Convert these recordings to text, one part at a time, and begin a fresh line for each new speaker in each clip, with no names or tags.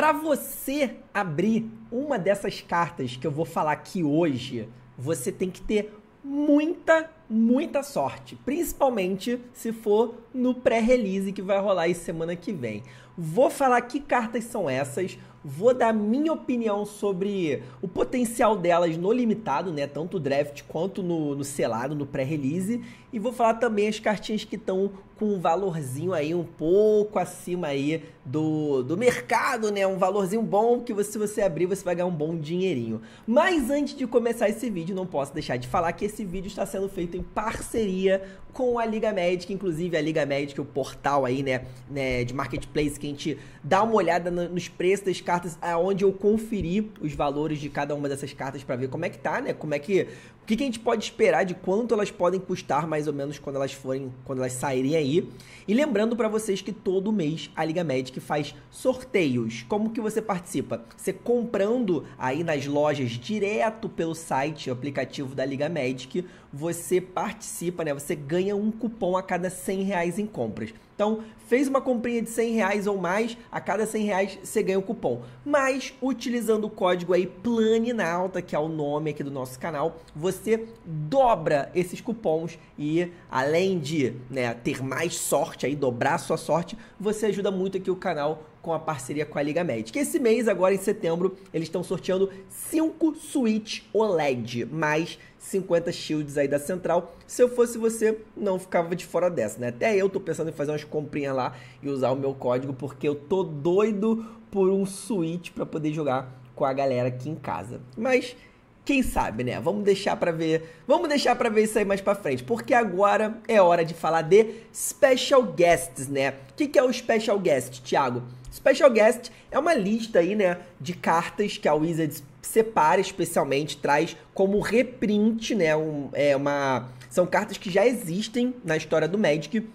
Para você abrir uma dessas cartas que eu vou falar aqui hoje, você tem que ter muita, muita sorte, principalmente se for no pré-release que vai rolar aí semana que vem vou falar que cartas são essas, vou dar minha opinião sobre o potencial delas no limitado, né? Tanto o draft quanto no, no selado, no pré-release. E vou falar também as cartinhas que estão com um valorzinho aí um pouco acima aí do, do mercado, né? Um valorzinho bom que você, se você abrir você vai ganhar um bom dinheirinho. Mas antes de começar esse vídeo, não posso deixar de falar que esse vídeo está sendo feito em parceria com a Liga Médica, inclusive a Liga Médica, o portal aí, né, né de marketplace que gente dar uma olhada no, nos preços das cartas, aonde eu conferi os valores de cada uma dessas cartas para ver como é que tá, né? Como é que o que, que a gente pode esperar de quanto elas podem custar mais ou menos quando elas forem, quando elas saírem aí? E lembrando para vocês que todo mês a Liga Magic faz sorteios. Como que você participa? Você comprando aí nas lojas direto pelo site, o aplicativo da Liga Magic, você participa, né? Você ganha um cupom a cada 100 reais em compras. Então, fez uma comprinha de 100 reais ou mais, a cada 100 reais você ganha o cupom. Mas, utilizando o código aí PLANINALTA, que é o nome aqui do nosso canal, você você dobra esses cupons e além de né, ter mais sorte, aí, dobrar a sua sorte, você ajuda muito aqui o canal com a parceria com a Liga Médica. Esse mês, agora em setembro, eles estão sorteando 5 Switch OLED, mais 50 shields aí da central. Se eu fosse você, não ficava de fora dessa, né? Até eu tô pensando em fazer umas comprinhas lá e usar o meu código, porque eu tô doido por um Switch para poder jogar com a galera aqui em casa. Mas quem sabe, né? Vamos deixar para ver. Vamos deixar para ver isso aí mais para frente, porque agora é hora de falar de special guests, né? O que, que é o special guest, Thiago? Special guest é uma lista aí, né, de cartas que a Wizards separa especialmente, traz como reprint, né, um, é uma são cartas que já existem na história do Magic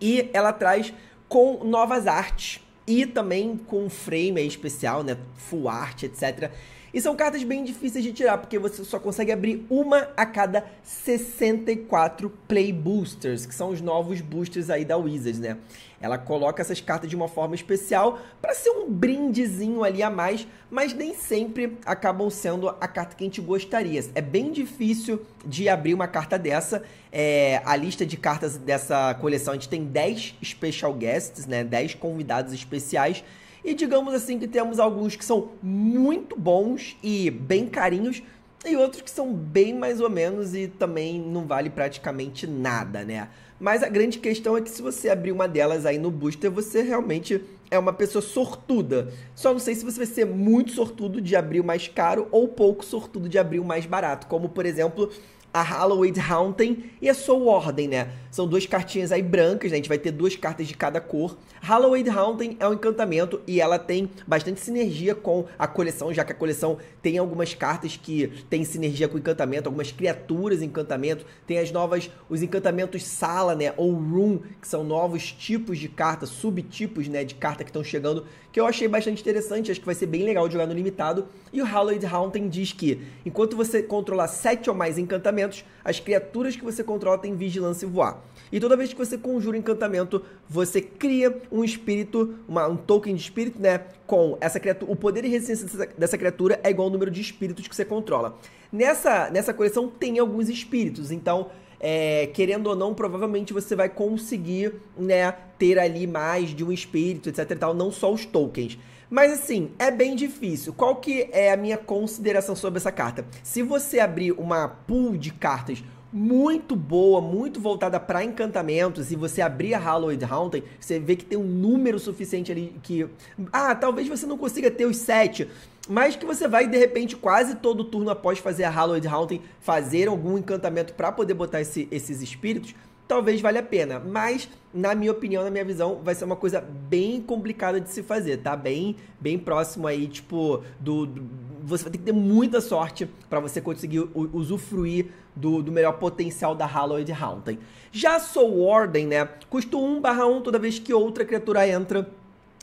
e ela traz com novas artes e também com um frame especial, né, full art, etc. E são cartas bem difíceis de tirar, porque você só consegue abrir uma a cada 64 Play Boosters, que são os novos boosters aí da Wizards, né? Ela coloca essas cartas de uma forma especial para ser um brindezinho ali a mais, mas nem sempre acabam sendo a carta que a gente gostaria. É bem difícil de abrir uma carta dessa. É, a lista de cartas dessa coleção, a gente tem 10 special guests, né? 10 convidados especiais e digamos assim que temos alguns que são muito bons e bem carinhos, e outros que são bem mais ou menos e também não vale praticamente nada, né? Mas a grande questão é que se você abrir uma delas aí no booster, você realmente é uma pessoa sortuda. Só não sei se você vai ser muito sortudo de abrir o mais caro ou pouco sortudo de abrir o mais barato, como por exemplo a Halloween Haunting e a Soul Ordem, né? São duas cartinhas aí brancas, né? A gente vai ter duas cartas de cada cor. Halloween Haunting é um encantamento e ela tem bastante sinergia com a coleção, já que a coleção tem algumas cartas que tem sinergia com encantamento, algumas criaturas encantamento, tem as novas, os encantamentos sala, né? Ou room, que são novos tipos de cartas, subtipos, né? De carta que estão chegando, que eu achei bastante interessante, acho que vai ser bem legal jogar no limitado. E o Halloween Haunting diz que enquanto você controlar sete ou mais encantamentos, encantamentos, as criaturas que você controla têm vigilância e voar. E toda vez que você conjura um encantamento, você cria um espírito, uma, um token de espírito, né? Com essa criatura. O poder de resistência dessa, dessa criatura é igual ao número de espíritos que você controla. Nessa, nessa coleção tem alguns espíritos, então é, querendo ou não, provavelmente você vai conseguir né, ter ali mais de um espírito, etc e tal, não só os tokens. Mas assim, é bem difícil. Qual que é a minha consideração sobre essa carta? Se você abrir uma pool de cartas muito boa, muito voltada para encantamentos, e você abrir a Hallowed Haunted, você vê que tem um número suficiente ali que. Ah, talvez você não consiga ter os sete. Mas que você vai, de repente, quase todo turno após fazer a Hallowed Haunting, fazer algum encantamento para poder botar esse, esses espíritos talvez valha a pena. Mas, na minha opinião, na minha visão, vai ser uma coisa bem complicada de se fazer, tá? Bem, bem próximo aí, tipo, do. do você vai ter que ter muita sorte para você conseguir usufruir do, do melhor potencial da Halloween Haunting. Já Soul Warden, né? Custa 1 barra 1 toda vez que outra criatura entra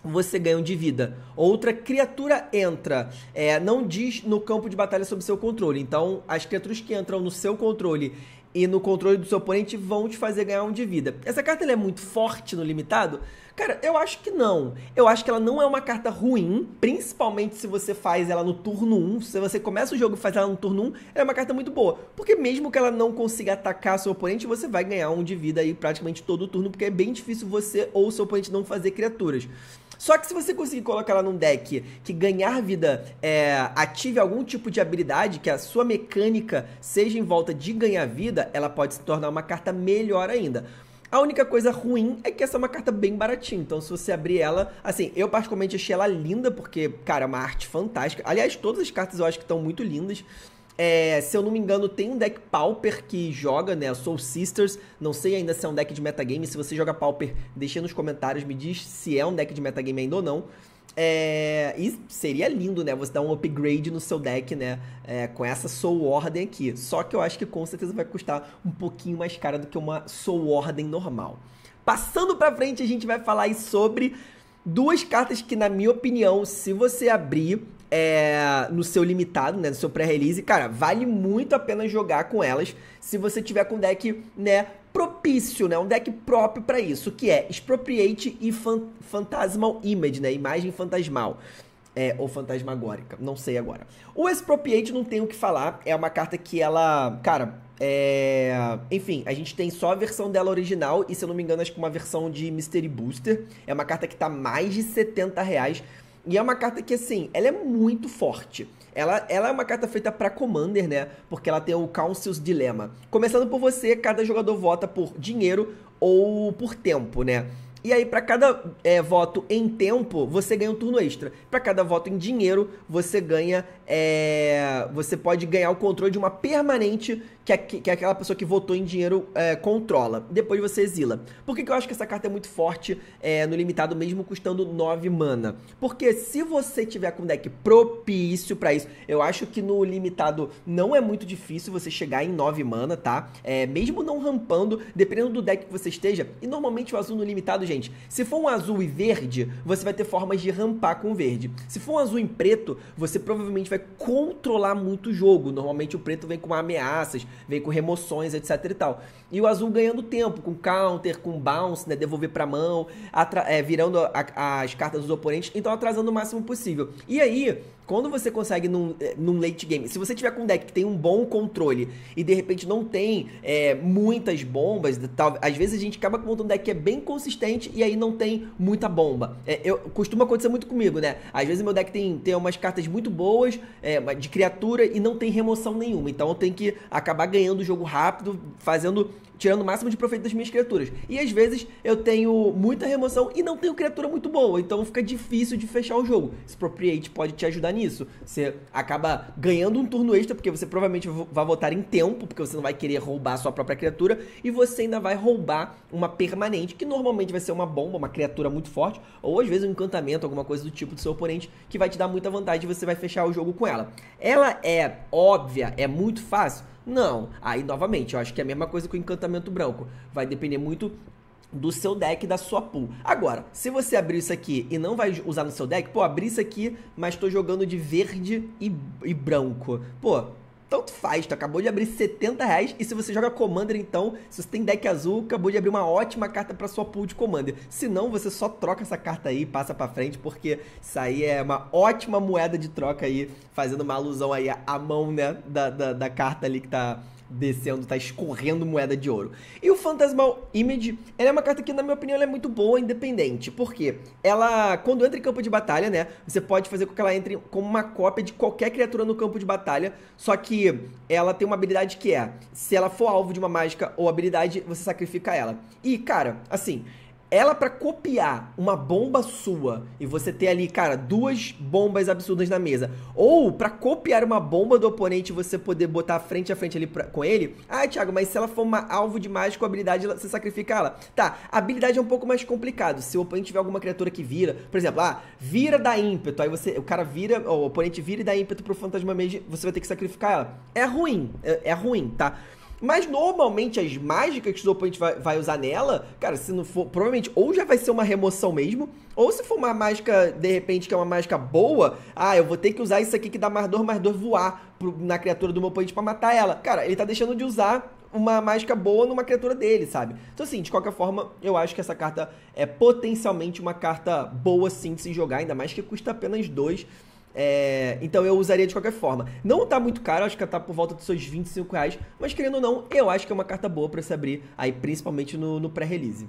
você ganha um de vida. Outra criatura entra, é, não diz no campo de batalha sob seu controle. Então, as criaturas que entram no seu controle e no controle do seu oponente vão te fazer ganhar um de vida. Essa carta é muito forte no limitado? Cara, eu acho que não. Eu acho que ela não é uma carta ruim, principalmente se você faz ela no turno 1. Se você começa o jogo e faz ela no turno 1, ela é uma carta muito boa. Porque mesmo que ela não consiga atacar seu oponente, você vai ganhar um de vida aí praticamente todo o turno, porque é bem difícil você ou seu oponente não fazer criaturas. Só que se você conseguir colocar ela num deck que ganhar vida é, ative algum tipo de habilidade, que a sua mecânica seja em volta de ganhar vida, ela pode se tornar uma carta melhor ainda. A única coisa ruim é que essa é uma carta bem baratinha. Então, se você abrir ela, assim, eu particularmente achei ela linda, porque, cara, é uma arte fantástica. Aliás, todas as cartas eu acho que estão muito lindas. É, se eu não me engano, tem um deck Pauper que joga, né? Soul Sisters. Não sei ainda se é um deck de metagame. Se você joga Pauper, deixa nos comentários, me diz se é um deck de metagame ainda ou não. É, e seria lindo, né? Você dar um upgrade no seu deck, né? É, com essa Soul Ordem aqui. Só que eu acho que com certeza vai custar um pouquinho mais cara do que uma Soul Ordem normal. Passando pra frente, a gente vai falar aí sobre duas cartas que, na minha opinião, se você abrir, é, no seu limitado, né, no seu pré-release, cara, vale muito a pena jogar com elas se você tiver com deck, né, propício, né, um deck próprio para isso, que é Expropriate e fan Phantasmal Image, né, imagem fantasmal. É, ou fantasmagórica, não sei agora. O Expropriate não tem o que falar, é uma carta que ela, cara, é... Enfim, a gente tem só a versão dela original e, se eu não me engano, acho que uma versão de Mystery Booster. É uma carta que tá mais de 70 reais. E é uma carta que, assim, ela é muito forte. Ela, ela é uma carta feita para Commander, né? Porque ela tem o Council's Dilemma. Começando por você, cada jogador vota por dinheiro ou por tempo, né? E aí, para cada é, voto em tempo, você ganha um turno extra. Para cada voto em dinheiro, você ganha é, você pode ganhar o controle de uma permanente que, é, que aquela pessoa que votou em dinheiro é, controla. Depois você exila. Por que, que, eu acho que essa carta é muito forte é, no limitado, mesmo custando 9 mana? Porque se você tiver com um deck propício para isso, eu acho que no limitado não é muito difícil você chegar em 9 mana, tá? É, mesmo não rampando, dependendo do deck que você esteja, e normalmente o azul no limitado, gente, se for um azul e verde, você vai ter formas de rampar com verde. Se for um azul em preto, você provavelmente vai controlar muito o jogo. Normalmente o preto vem com ameaças, vem com remoções, etc e tal. E o azul ganhando tempo, com counter, com bounce, né? Devolver pra mão, é, virando a, a, as cartas dos oponentes. Então atrasando o máximo possível. E aí, quando você consegue num, eh, num late game, se você tiver com um deck que tem um bom controle e de repente não tem é, muitas bombas, tal, às vezes a gente acaba com um deck que é bem consistente e aí não tem muita bomba. É, eu, costuma acontecer muito comigo, né? Às vezes meu deck tem, tem umas cartas muito boas é, de criatura e não tem remoção nenhuma. Então eu tenho que acabar ganhando o jogo rápido, fazendo tirando o máximo de proveito das minhas criaturas. E às vezes eu tenho muita remoção e não tenho criatura muito boa, então fica difícil de fechar o jogo. Expropriate pode te ajudar nisso. Você acaba ganhando um turno extra, porque você provavelmente vai votar em tempo, porque você não vai querer roubar a sua própria criatura, e você ainda vai roubar uma permanente, que normalmente vai ser uma bomba, uma criatura muito forte, ou às vezes um encantamento, alguma coisa do tipo do seu oponente, que vai te dar muita vantagem e você vai fechar o jogo com ela. Ela é óbvia, é muito fácil? Não. Aí, novamente, eu acho que é a mesma coisa com o encantamento branco. Vai depender muito do seu deck, da sua pool. Agora, se você abrir isso aqui e não vai usar no seu deck, pô, abri isso aqui, mas tô jogando de verde e, e branco. Pô, tanto faz, tu acabou de abrir 70 reais. E se você joga Commander, então, se você tem deck azul, acabou de abrir uma ótima carta para sua pool de Commander. Se não, você só troca essa carta aí e passa para frente, porque isso aí é uma ótima moeda de troca aí, fazendo uma alusão aí à mão, né, da, da, da carta ali que tá descendo, tá escorrendo moeda de ouro. E o Phantasmal Image, ela é uma carta que, na minha opinião, é muito boa, independente. porque Ela, quando entra em campo de batalha, né, você pode fazer com que ela entre como uma cópia de qualquer criatura no campo de batalha, só que ela tem uma habilidade que é, se ela for alvo de uma mágica ou habilidade, você sacrifica ela. E, cara, assim, ela para copiar uma bomba sua e você ter ali, cara, duas bombas absurdas na mesa, ou para copiar uma bomba do oponente e você poder botar frente a frente ali pra, com ele, ah, Thiago, mas se ela for uma alvo de mágico, a habilidade você sacrifica ela. Tá, a habilidade é um pouco mais complicado. Se o oponente tiver alguma criatura que vira, por exemplo, ah, vira da ímpeto, aí você, o cara vira, o oponente vira e dá ímpeto pro fantasma mage, você vai ter que sacrificar ela. É ruim, é, é ruim, tá? Mas normalmente as mágicas que o oponente vai, vai, usar nela, cara, se não for. Provavelmente ou já vai ser uma remoção mesmo, ou se for uma mágica, de repente, que é uma mágica boa, ah, eu vou ter que usar isso aqui que dá mais dor, mais dor voar pro, na criatura do meu oponente pra matar ela. Cara, ele tá deixando de usar uma mágica boa numa criatura dele, sabe? Então, assim, de qualquer forma, eu acho que essa carta é potencialmente uma carta boa sim de se jogar, ainda mais que custa apenas dois. É, então eu usaria de qualquer forma. Não tá muito caro, acho que tá por volta dos seus 25 reais, mas querendo ou não, eu acho que é uma carta boa para se abrir aí, principalmente no, no pré-release.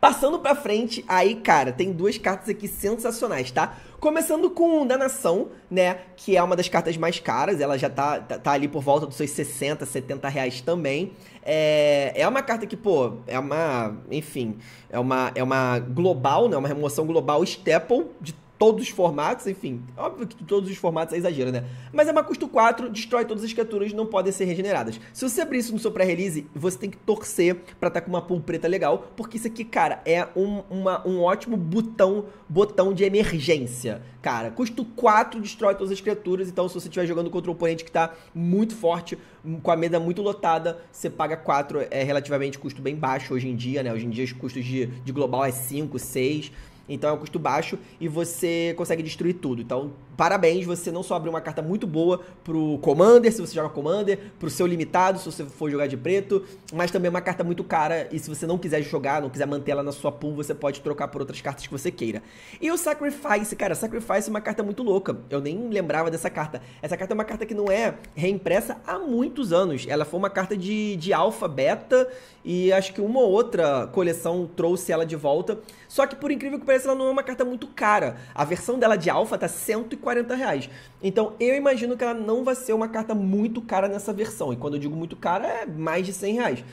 Passando pra frente, aí, cara, tem duas cartas aqui sensacionais, tá? Começando com da Nação, né? Que é uma das cartas mais caras, ela já tá, tá, tá ali por volta dos seus 60, 70 reais também. É, é uma carta que, pô, é uma. Enfim, é uma, é uma global, né? Uma remoção global Staple de todos os formatos, enfim. Óbvio que todos os formatos é exagero, né? Mas é uma custo 4, destrói todas as criaturas, não podem ser regeneradas. Se você abrir isso no seu pré-release, você tem que torcer pra estar tá com uma pool preta legal, porque isso aqui, cara, é um, uma, um ótimo botão, botão de emergência. Cara, custo 4 destrói todas as criaturas, então se você estiver jogando contra um oponente que tá muito forte, com a mesa muito lotada, você paga 4, é relativamente custo bem baixo hoje em dia, né? Hoje em dia os custos de, de global é 5, 6. Então é um custo baixo e você consegue destruir tudo. Então, parabéns, você não só abriu uma carta muito boa pro Commander, se você joga Commander, pro seu limitado, se você for jogar de preto, mas também é uma carta muito cara e se você não quiser jogar, não quiser manter ela na sua pool, você pode trocar por outras cartas que você queira. E o Sacrifice, cara, Sacrifice é uma carta muito louca. Eu nem lembrava dessa carta. Essa carta é uma carta que não é reimpressa há muitos anos. Ela foi uma carta de, de alfa, beta e acho que uma ou outra coleção trouxe ela de volta. Só que por incrível que pareça, se ela não é uma carta muito cara. A versão dela de alfa tá 140 reais. Então eu imagino que ela não vai ser uma carta muito cara nessa versão. E quando eu digo muito cara, é mais de 100 reais.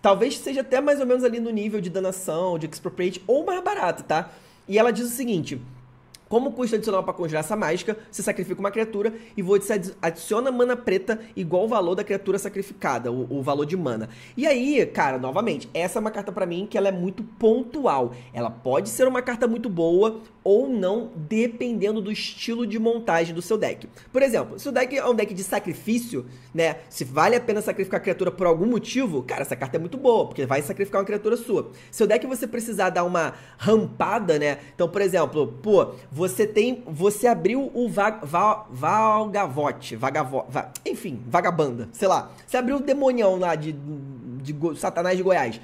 Talvez seja até mais ou menos ali no nível de danação, de expropriate, ou mais barato, tá? E ela diz o seguinte: como custa adicional para conjurar essa mágica, você sacrifica uma criatura e você adiciona mana preta igual o valor da criatura sacrificada, o, o valor de mana. E aí, cara, novamente, essa é uma carta para mim que ela é muito pontual. Ela pode ser uma carta muito boa ou não, dependendo do estilo de montagem do seu deck. Por exemplo, se o deck é um deck de sacrifício, né? Se vale a pena sacrificar a criatura por algum motivo, cara, essa carta é muito boa, porque vai sacrificar uma criatura sua. Se o deck você precisar dar uma rampada, né? Então, por exemplo, pô, vou você tem. Você abriu o vag, va, Valgavote, vagavo, va, enfim, Vagabanda, sei lá. Você abriu o demonião lá de, de, de Satanás de Goiás.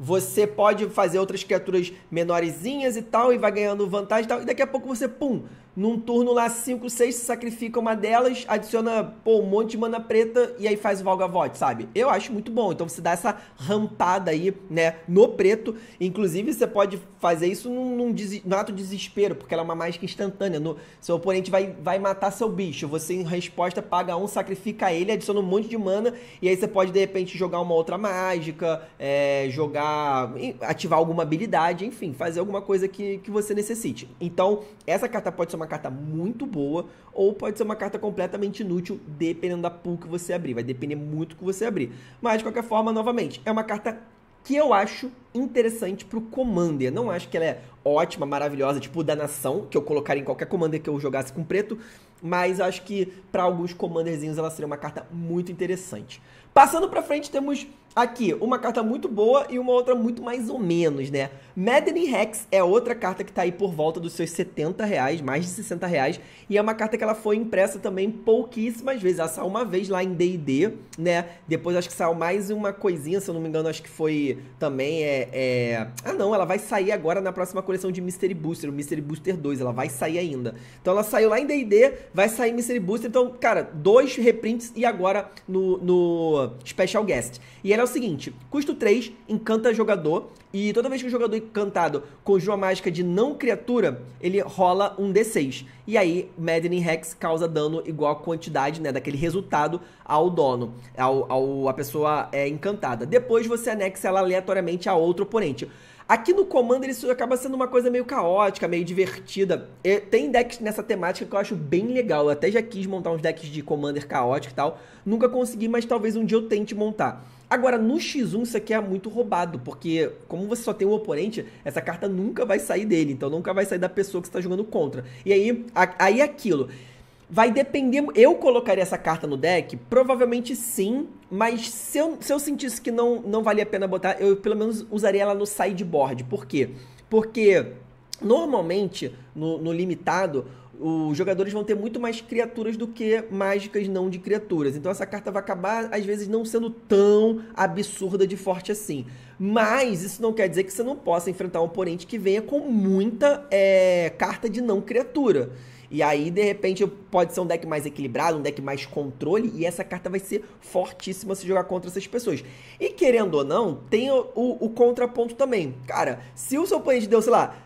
Você pode fazer outras criaturas menorzinhas e tal, e vai ganhando vantagem e tal. E daqui a pouco você, pum, num turno lá, 5, 6 você sacrifica uma delas, adiciona, pô, um monte de mana preta e aí faz o Valgavote, sabe? Eu acho muito bom. Então você dá essa rampada aí, né, no preto. Inclusive, você pode fazer isso num, num, num ato de desespero, porque ela é uma mágica instantânea. No... Seu oponente vai, vai matar seu bicho. Você, em resposta, paga um, sacrifica ele, adiciona um monte de mana. E aí você pode, de repente, jogar uma outra mágica, é, jogar. ativar alguma habilidade, enfim, fazer alguma coisa que, que você necessite. Então, essa carta pode ser uma carta muito boa ou pode ser uma carta completamente inútil, dependendo da pool que você abrir. Vai depender muito do que você abrir. Mas, de qualquer forma, novamente, é uma carta que eu acho interessante pro Commander. Não acho que ela é ótima, maravilhosa, tipo da nação, que eu colocaria em qualquer Commander que eu jogasse com preto, mas acho que para alguns Commanderzinhos ela seria uma carta muito interessante. Passando para frente, temos Aqui, uma carta muito boa e uma outra muito mais ou menos, né? Maddening Rex é outra carta que tá aí por volta dos seus 70 reais, mais de 60 reais, e é uma carta que ela foi impressa também pouquíssimas vezes. Ela saiu uma vez lá em D&D, né? Depois acho que saiu mais uma coisinha, se eu não me engano, acho que foi também é, é... Ah não, ela vai sair agora na próxima coleção de Mystery Booster, o Mystery Booster 2, ela vai sair ainda. Então ela saiu lá em D&D, vai sair Mystery Booster, então, cara, dois reprints e agora no, no Special Guest. E ela é o seguinte: custo 3, encanta jogador. E toda vez que o jogador encantado conjura mágica de não criatura, ele rola um D6. E aí, Maddening Hex causa dano igual à quantidade né, daquele resultado ao dono, ao, ao a pessoa é, encantada. Depois você anexa ela aleatoriamente a outro oponente. Aqui no Commander isso acaba sendo uma coisa meio caótica, meio divertida. E é, tem decks nessa temática que eu acho bem legal. Eu até já quis montar uns decks de Commander caótico e tal. Nunca consegui, mas talvez um dia eu tente montar. Agora, no X1 isso aqui é muito roubado, porque como você só tem um oponente, essa carta nunca vai sair dele, então nunca vai sair da pessoa que você está jogando contra. E aí, aí é aquilo. Vai depender. Eu colocaria essa carta no deck? Provavelmente sim, mas se eu, se eu sentisse que não, não valia a pena botar, eu pelo menos usaria ela no sideboard. Por quê? Porque normalmente no, no limitado os jogadores vão ter muito mais criaturas do que mágicas não de criaturas. Então essa carta vai acabar, às vezes, não sendo tão absurda de forte assim. Mas isso não quer dizer que você não possa enfrentar um oponente que venha com muita é, carta de não criatura. E aí, de repente, pode ser um deck mais equilibrado, um deck mais controle, e essa carta vai ser fortíssima se jogar contra essas pessoas. E querendo ou não, tem o, o, o contraponto também. Cara, se o seu oponente deu, sei lá,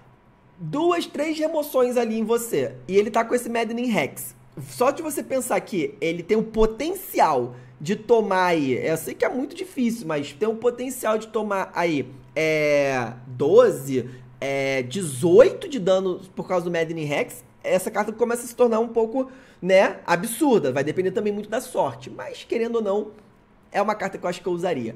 duas, três emoções ali em você. E ele tá com esse Maddening Rex. Só de você pensar que ele tem o potencial de tomar aí. É, eu sei que é muito difícil, mas tem o potencial de tomar aí é, 12, é, 18 de dano por causa do Maddening Rex. Essa carta começa a se tornar um pouco, né, absurda. Vai depender também muito da sorte. Mas, querendo ou não, é uma carta que eu acho que eu usaria.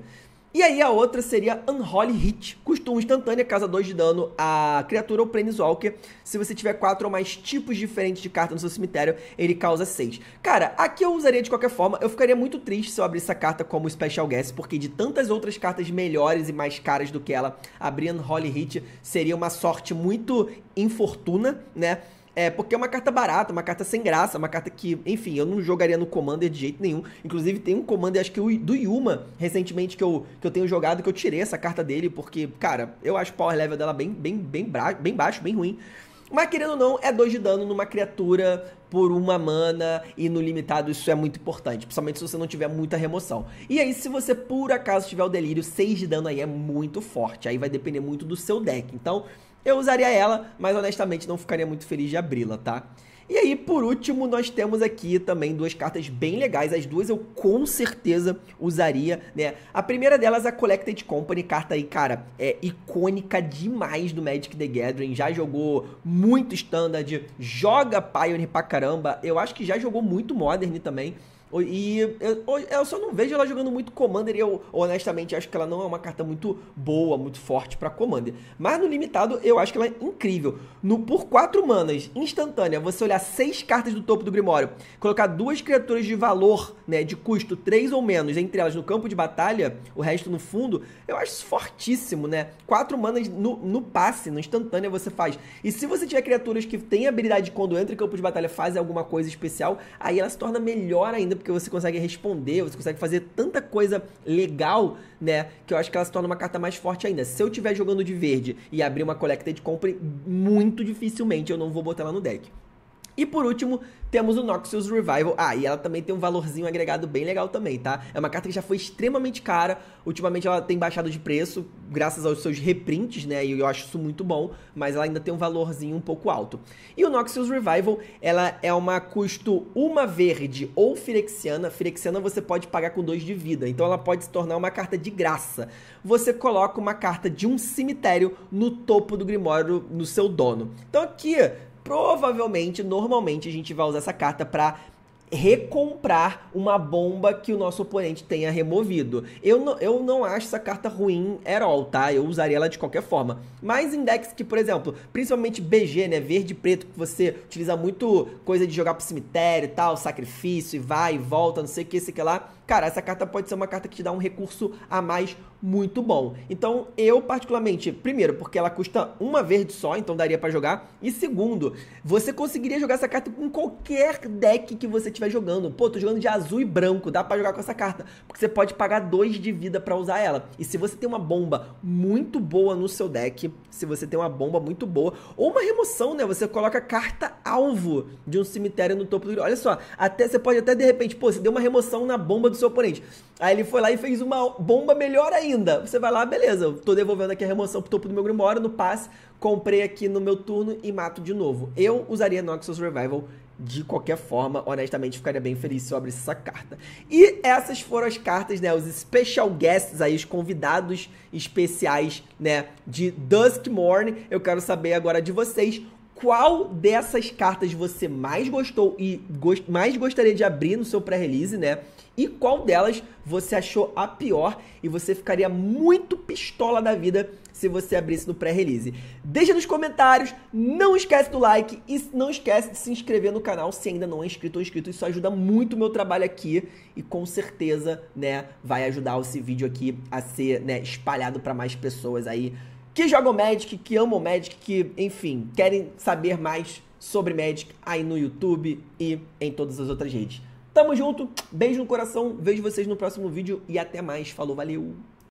E aí a outra seria Unholy Hit. Custo 1 instantânea, casa 2 de dano a criatura ou Planeswalker. Se você tiver 4 ou mais tipos diferentes de carta no seu cemitério, ele causa 6. Cara, aqui eu usaria de qualquer forma. Eu ficaria muito triste se eu abrisse essa carta como Special Guest, porque de tantas outras cartas melhores e mais caras do que ela, abrir Unholy Hit seria uma sorte muito infortuna, né? É, porque é uma carta barata, uma carta sem graça, uma carta que, enfim, eu não jogaria no Commander de jeito nenhum. Inclusive, tem um Commander, acho que do Yuma, recentemente, que eu, que eu tenho jogado, que eu tirei essa carta dele, porque, cara, eu acho o power level dela bem, bem, bem, bem baixo, bem ruim. Mas querendo ou não, é 2 de dano numa criatura por uma mana e no limitado isso é muito importante, principalmente se você não tiver muita remoção. E aí se você por acaso tiver o delírio, 6 de dano aí é muito forte, aí vai depender muito do seu deck. Então, eu usaria ela, mas honestamente não ficaria muito feliz de abri-la, tá? E aí, por último, nós temos aqui também duas cartas bem legais. As duas eu com certeza usaria, né? A primeira delas a Collected Company, carta aí, cara, é icônica demais do Magic the Gathering. Já jogou muito Standard, joga Pioneer pra caramba. Eu acho que já jogou muito Modern também. E eu, eu, só não vejo ela jogando muito Commander e eu, honestamente, acho que ela não é uma carta muito boa, muito forte para Commander. Mas no limitado, eu acho que ela é incrível. No por 4 manas, instantânea, você olhar 6 cartas do topo do Grimório, colocar duas criaturas de valor, né, de custo 3 ou menos, entre elas no campo de batalha, o resto no fundo, eu acho isso fortíssimo, né? 4 manas no, no passe, no instantânea você faz. E se você tiver criaturas que têm habilidade quando entra em campo de batalha, fazem alguma coisa especial, aí ela se torna melhor ainda porque você consegue responder, você consegue fazer tanta coisa legal, né? Que eu acho que ela se torna uma carta mais forte ainda. Se eu estiver jogando de verde e abrir uma Collected compra, muito dificilmente eu não vou botar ela no deck. E por último, temos o Noxus Revival. Ah, e ela também tem um valorzinho agregado bem legal também, tá? É uma carta que já foi extremamente cara. Ultimamente ela tem baixado de preço, graças aos seus reprints, né? E eu acho isso muito bom, mas ela ainda tem um valorzinho um pouco alto. E o Noxus Revival, ela é uma custo uma verde ou Firexiana. Firexiana você pode pagar com dois de vida, então ela pode se tornar uma carta de graça. Você coloca uma carta de um cemitério no topo do Grimório, no seu dono. Então aqui provavelmente, normalmente, a gente vai usar essa carta para recomprar uma bomba que o nosso oponente tenha removido. Eu não, eu não acho essa carta ruim at all, tá? Eu usaria ela de qualquer forma. Mas em decks que, por exemplo, principalmente BG, né? Verde e preto, que você utiliza muito coisa de jogar pro cemitério e tal, sacrifício, e vai e volta, não sei o que, sei que lá cara, essa carta pode ser uma carta que te dá um recurso a mais muito bom. Então, eu particularmente, primeiro, porque ela custa uma verde só, então daria para jogar, e segundo, você conseguiria jogar essa carta em qualquer deck que você estiver jogando. Pô, tô jogando de azul e branco, dá para jogar com essa carta, porque você pode pagar dois de vida para usar ela. E se você tem uma bomba muito boa no seu deck, se você tem uma bomba muito boa, ou uma remoção, né? Você coloca carta alvo de um cemitério no topo do. Olha só, até você pode até de repente, pô, você deu uma remoção na bomba do seu oponente. Aí ele foi lá e fez uma bomba melhor ainda. Você vai lá, beleza, tô devolvendo aqui a remoção pro topo do meu Grimório, no passe, comprei aqui no meu turno e mato de novo. Eu usaria Noxus Revival de qualquer forma, honestamente, ficaria bem feliz se eu abrisse essa carta. E essas foram as cartas, né? Os special guests aí, os convidados especiais, né? De dusk Morn. Eu quero saber agora de vocês qual dessas cartas você mais gostou e gost mais gostaria de abrir no seu pré-release, né? E qual delas você achou a pior e você ficaria muito pistola da vida se você abrisse no pré-release. Deixa nos comentários, não esquece do like e não esquece de se inscrever no canal se ainda não é inscrito ou inscrito. Isso ajuda muito o meu trabalho aqui e com certeza, né, vai ajudar esse vídeo aqui a ser, né, espalhado para mais pessoas aí que jogam Magic, que amam Magic, que, enfim, querem saber mais sobre Magic aí no YouTube e em todas as outras redes. Tamo junto, beijo no coração, vejo vocês no próximo vídeo e até mais. Falou, valeu!